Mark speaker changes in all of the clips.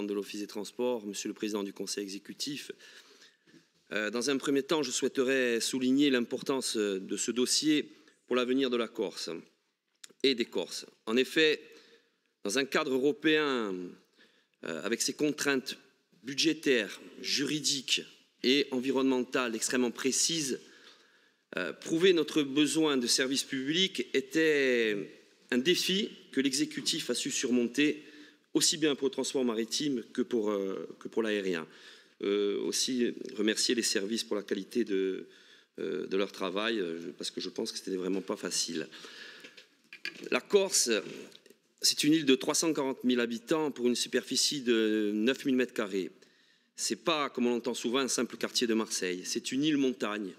Speaker 1: de l'Office des Transports, Monsieur le président du Conseil exécutif. Euh, dans un premier temps, je souhaiterais souligner l'importance de ce dossier pour l'avenir de la Corse et des Corses. En effet, dans un cadre européen euh, avec ses contraintes budgétaires, juridiques et environnementales extrêmement précises, euh, prouver notre besoin de services publics était un défi que l'exécutif a su surmonter aussi bien pour le transport maritime que pour, euh, pour l'aérien. Euh, aussi remercier les services pour la qualité de, euh, de leur travail, parce que je pense que ce n'était vraiment pas facile. La Corse, c'est une île de 340 000 habitants pour une superficie de 9 000 m2. Ce n'est pas, comme on l'entend souvent, un simple quartier de Marseille. C'est une île montagne,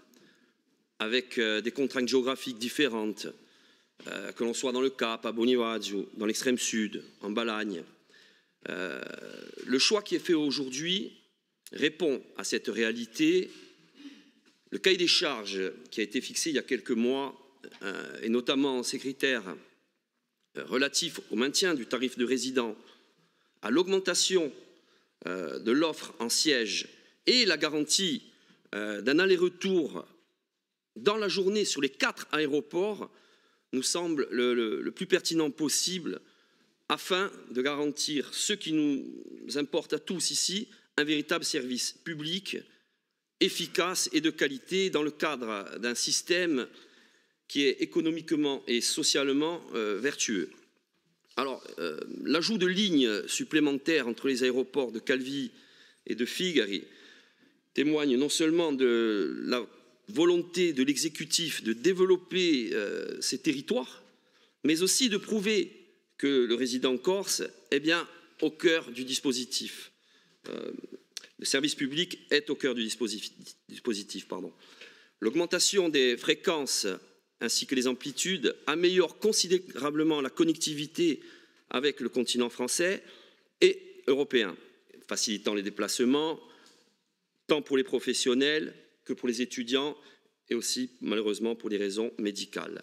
Speaker 1: avec des contraintes géographiques différentes, que l'on soit dans le Cap, à Bonivaggio, dans l'extrême sud, en Balagne, euh, le choix qui est fait aujourd'hui répond à cette réalité. Le cahier des charges qui a été fixé il y a quelques mois, euh, et notamment ses critères euh, relatifs au maintien du tarif de résident, à l'augmentation de l'offre en siège et la garantie d'un aller-retour dans la journée sur les quatre aéroports, nous semble le plus pertinent possible afin de garantir ce qui nous importe à tous ici, un véritable service public, efficace et de qualité dans le cadre d'un système qui est économiquement et socialement euh, vertueux. Alors, euh, l'ajout de lignes supplémentaires entre les aéroports de Calvi et de Figari témoigne non seulement de la volonté de l'exécutif de développer euh, ces territoires, mais aussi de prouver que le résident corse est bien au cœur du dispositif. Euh, le service public est au cœur du dispositif. L'augmentation des fréquences ainsi que les amplitudes améliore considérablement la connectivité avec le continent français et européen, facilitant les déplacements, tant pour les professionnels que pour les étudiants et aussi malheureusement pour des raisons médicales.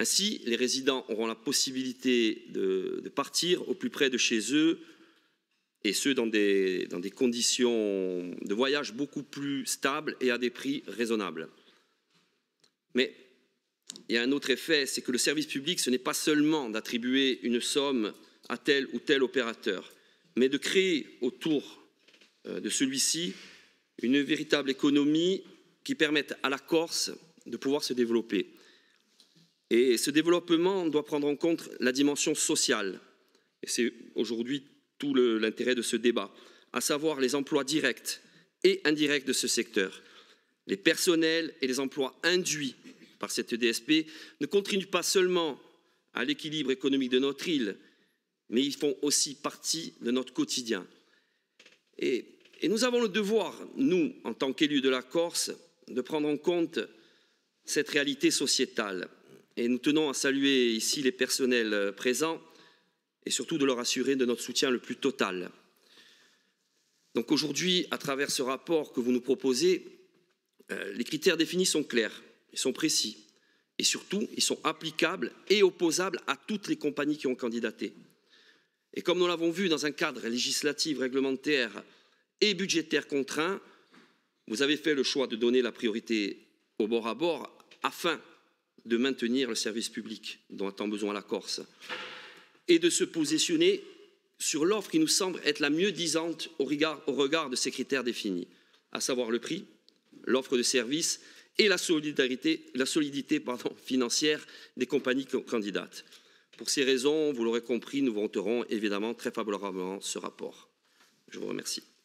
Speaker 1: Ainsi, bah, les résidents auront la possibilité de, partir au plus près de chez eux et ce, dans des, dans des, conditions de voyage beaucoup plus stables et à des prix raisonnables. Mais il y a un autre effet, c'est que le service public, ce n'est pas seulement d'attribuer une somme à tel ou tel opérateur, mais de créer autour euh, de celui-ci une véritable économie qui permette à la Corse de pouvoir se développer. Et ce développement doit prendre en compte la dimension sociale. Et c'est aujourd'hui tout l'intérêt de ce débat, à savoir les emplois directs et indirects de ce secteur. Les personnels et les emplois induits par cette DSP ne contribuent pas seulement à l'équilibre économique de notre île, mais ils font aussi partie de notre quotidien. Et, nous avons le devoir, nous, en tant qu'élus de la Corse, de prendre en compte cette réalité sociétale et nous tenons à saluer ici les personnels euh, présents et surtout de leur assurer de notre soutien le plus total. Donc aujourd'hui, à travers ce rapport que vous nous proposez, euh, les critères définis sont clairs, ils sont précis et surtout, ils sont applicables et opposables à toutes les compagnies qui ont candidaté. Et comme nous l'avons vu dans un cadre législatif, réglementaire et budgétaire contraint, vous avez fait le choix de donner la priorité au bord à bord afin de maintenir le service public dont a tant besoin la Corse et de se positionner sur l'offre qui nous semble être la mieux disante au regard, de ces critères définis, à savoir le prix, l'offre de services et la, solidarité, la solidité financière des compagnies candidates. Pour ces raisons, vous l'aurez compris, nous voterons évidemment très favorablement ce rapport. Je vous remercie.